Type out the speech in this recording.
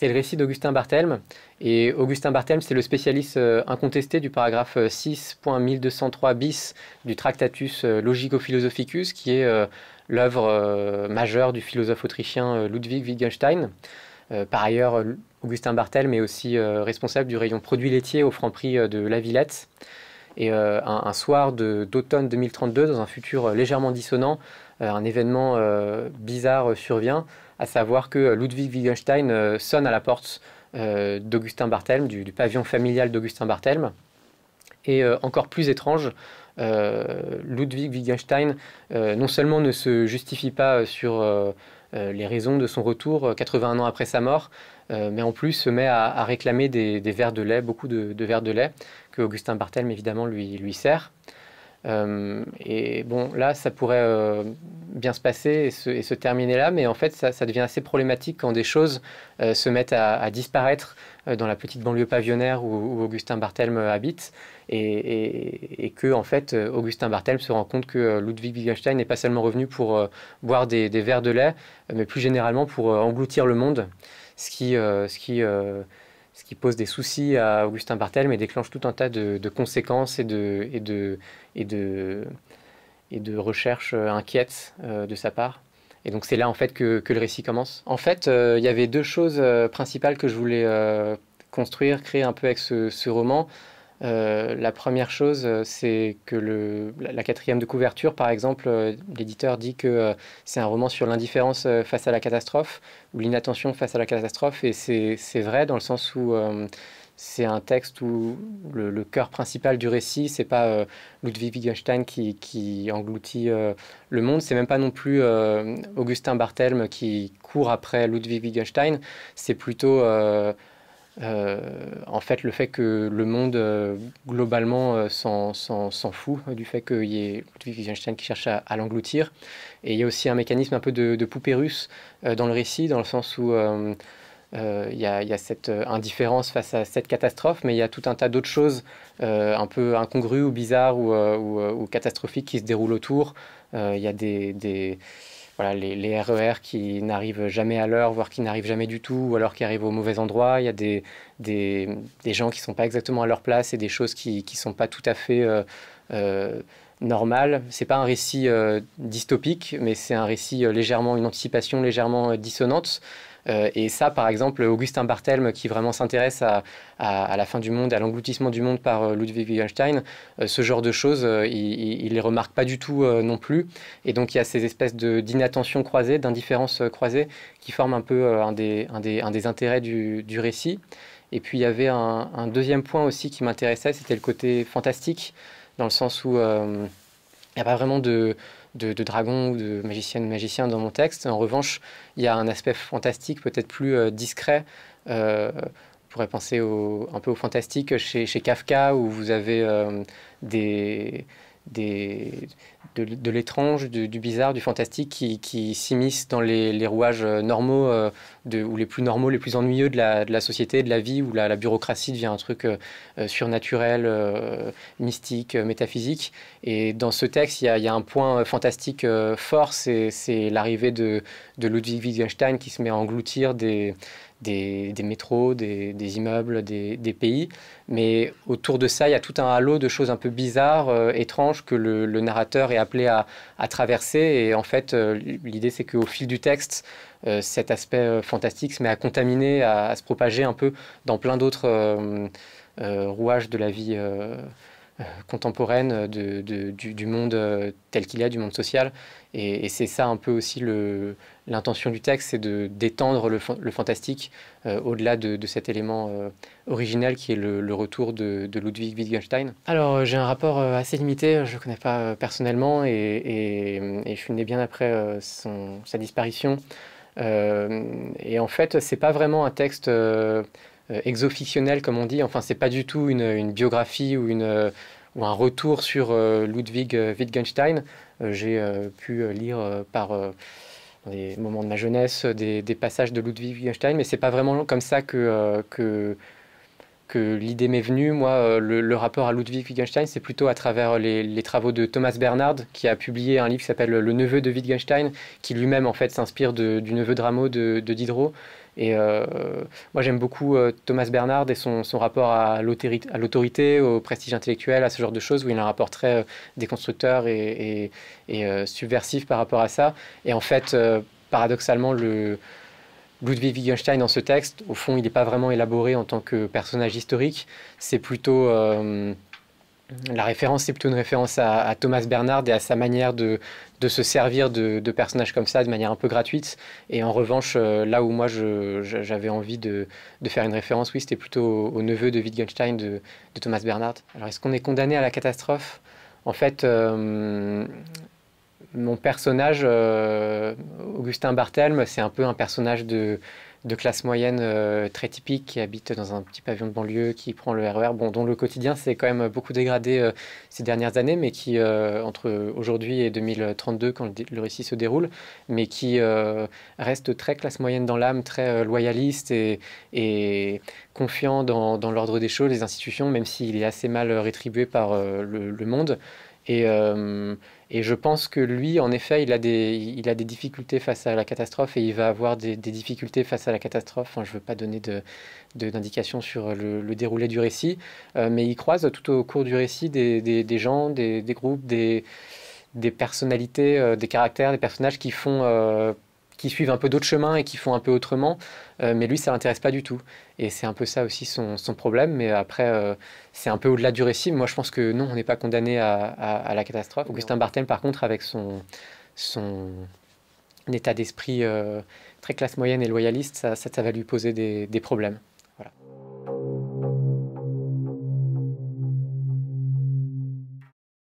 C'est le récit d'Augustin Barthelme. Et Augustin Barthelme, c'est le spécialiste euh, incontesté du paragraphe 6.1203 euh, bis du Tractatus euh, Logico-Philosophicus, qui est l'œuvre majeure du philosophe autrichien Ludwig Wittgenstein. par ailleurs, Augustin Barthelme est aussi responsable du rayon produits laitiers au franc prix de La Villette. Et un, soir d'automne 2032, dans un futur légèrement dissonant, un événement bizarre survient à savoir que Ludwig Wittgenstein euh, sonne à la porte euh, d'Augustin Barthelme, du, pavillon familial d'Augustin Barthelme. Et euh, encore plus étrange, Ludwig Wittgenstein non seulement ne se justifie pas sur les raisons de son retour 81 ans après sa mort, mais en plus se met à, réclamer des, verres de lait, beaucoup de, verres de lait, que Augustin Barthelme évidemment lui sert. Euh, et bon, là, ça pourrait euh, bien se passer et se, terminer là, mais en fait, ça, devient assez problématique quand des choses euh, se mettent à, disparaître dans la petite banlieue pavillonnaire où, Augustin Barthelme habite, et, que, en fait, Augustin Barthelme se rend compte que Ludwig Wittgenstein n'est pas seulement revenu pour boire des, des, verres de lait, mais plus généralement pour engloutir le monde, ce qui, ce qui ce qui pose des soucis à Augustin Barthel, mais déclenche tout un tas de, conséquences et de, et de, de recherches euh, inquiètes euh, de sa part. Et donc c'est là en fait que, le récit commence. En fait, euh, il y avait deux choses principales que je voulais construire, créer un peu avec ce roman. Euh, la première chose, euh, c'est que le, la, quatrième de couverture, par exemple, euh, l'éditeur dit que c'est un roman sur l'indifférence face à la catastrophe ou l'inattention face à la catastrophe. Et c'est vrai dans le sens où c'est un texte où le, cœur principal du récit, c'est pas Ludwig Wittgenstein qui, engloutit le monde, c'est même pas non plus Augustin Barthelme qui court après Ludwig Wittgenstein, c'est plutôt euh, en fait, le fait que le monde euh, globalement euh, s'en fout du fait qu'il y ait Ludwig Wittgenstein qui cherche à, l'engloutir. Et il y a aussi un mécanisme un peu de, de poupée russe dans le récit, dans le sens où il y, a cette indifférence face à cette catastrophe, mais il y a tout un tas d'autres choses un peu incongrues ou bizarres ou, catastrophiques qui se déroulent autour. Il y a des voilà, les, RER e qui n'arrivent jamais à l'heure, voire qui n'arrivent jamais du tout, ou alors qui arrivent au mauvais endroit. Il y a des, des, des gens qui ne sont pas exactement à leur place et des choses qui ne sont pas tout à fait... Euh, euh, normal. C'est pas un récit euh, dystopique, mais c'est un récit euh, légèrement, une anticipation légèrement euh, dissonante. et ça, par exemple, Augustin Barthelme, qui vraiment s'intéresse à, la fin du monde, à l'engloutissement du monde par Ludwig Wittgenstein, ce genre de choses, il, ne les remarque pas du tout non plus. Et donc, il y a ces espèces d'inattention croisée, d'indifférence croisée, qui forment un peu un des, intérêts du, récit. Et puis, il y avait un deuxième point aussi qui m'intéressait, c'était le côté fantastique dans le sens où il euh, n'y a pas vraiment de, de, de dragon ou de magicienne magicien dans mon texte. En revanche, il y a un aspect fantastique peut-être plus euh, discret. Euh, on pourrait penser un peu au fantastique chez Kafka, où vous avez des des, de, l'étrange, du, bizarre, du fantastique qui, qui s'immisce dans les, les, rouages euh, normaux euh, de, ou les plus normaux, les plus ennuyeux de la, de la société, de la vie, où la, bureaucratie devient un truc euh, surnaturel, mystique, métaphysique. Et dans ce texte, il y a, un point fantastique fort, c'est l'arrivée de, de Ludwig Wittgenstein qui se met à engloutir des des, métros, des, immeubles, des, pays. Mais autour de ça, il y a tout un halo de choses un peu bizarres, euh, étranges que le, narrateur est appelé à, traverser. Et en fait, euh, l'idée, c'est qu'au fil du texte, euh, cet aspect fantastique se met à contaminer, à, se propager un peu dans plein d'autres rouages de la vie contemporaine du, monde euh, tel qu'il est, du monde social. Et, c'est ça un peu aussi l'intention du texte, c'est d'étendre le, fantastique euh, au-delà de, cet élément euh, originel original qui est le, retour de, Ludwig Wittgenstein. Alors j'ai un rapport assez limité, je ne connais pas personnellement et, je suis né bien après sa disparition. et en fait, c'est pas vraiment un texte exofictionnel, comme on dit. Enfin, c'est pas du tout une biographie ou une, ou un retour sur euh, Ludwig euh, Wittgenstein. Euh, j'ai pu lire par des moments de ma jeunesse des, passages de Ludwig Wittgenstein, mais c'est pas vraiment comme ça que, que, l'idée m'est venue. Moi, le, rapport à Ludwig Wittgenstein, c'est plutôt à travers les, travaux de Thomas Bernard, qui a publié un livre qui s'appelle Le neveu de Wittgenstein, qui lui-même en fait s'inspire du neveu de de Diderot. Et euh, moi, j'aime beaucoup euh, Thomas Bernard et son, son rapport à l'autorité, au prestige intellectuel, à ce genre de choses, où il a un rapport très euh, déconstructeur et, et, subversif par rapport à ça. Et en fait, paradoxalement, le... Ludwig Wittgenstein, dans ce texte, au fond, il n'est pas vraiment élaboré en tant que personnage historique. C'est plutôt la référence, c'est plutôt une référence à, Thomas Bernard et à sa manière de, se servir de, personnages comme ça de manière un peu gratuite. Et en revanche, euh, là où moi j'avais envie de, faire une référence, oui, c'était plutôt au, neveu de Wittgenstein de, Thomas Bernard. Alors, est-ce qu'on est condamné à la catastrophe En fait, euh, mon personnage, euh, Augustin Barthelme, c'est un peu un personnage de, de classe moyenne euh, très typique qui habite dans un petit pavillon de banlieue, qui prend le RER, e bon, dont le quotidien s'est quand même beaucoup dégradé euh, ces dernières années, mais qui, euh, entre aujourd'hui et 2032, quand le, récit se déroule, mais qui reste très classe moyenne dans l'âme, très loyaliste et, confiant dans, l'ordre des choses, les institutions, même s'il est assez mal rétribué par le, monde. Euh, et, je pense que lui, en effet, il a, des, il a des difficultés face à la catastrophe et il va avoir des, difficultés face à la catastrophe. Enfin, je ne veux pas donner d'indications de, sur le, déroulé du récit, euh, mais il croise tout au cours du récit des, des, gens, des, groupes, des, personnalités, euh, des caractères, des personnages qui font qui suivent un peu d'autres chemins et qui font un peu autrement. Euh, mais lui, ça l'intéresse pas du tout. Et c'est un peu ça aussi son, son problème. Mais après, euh, c'est un peu au-delà du récit. Moi, je pense que non, on n'est pas condamné à, la catastrophe. Augustin Barthel, par contre, avec son, son état d'esprit euh, très classe moyenne et loyaliste, ça, ça, va lui poser des, des problèmes.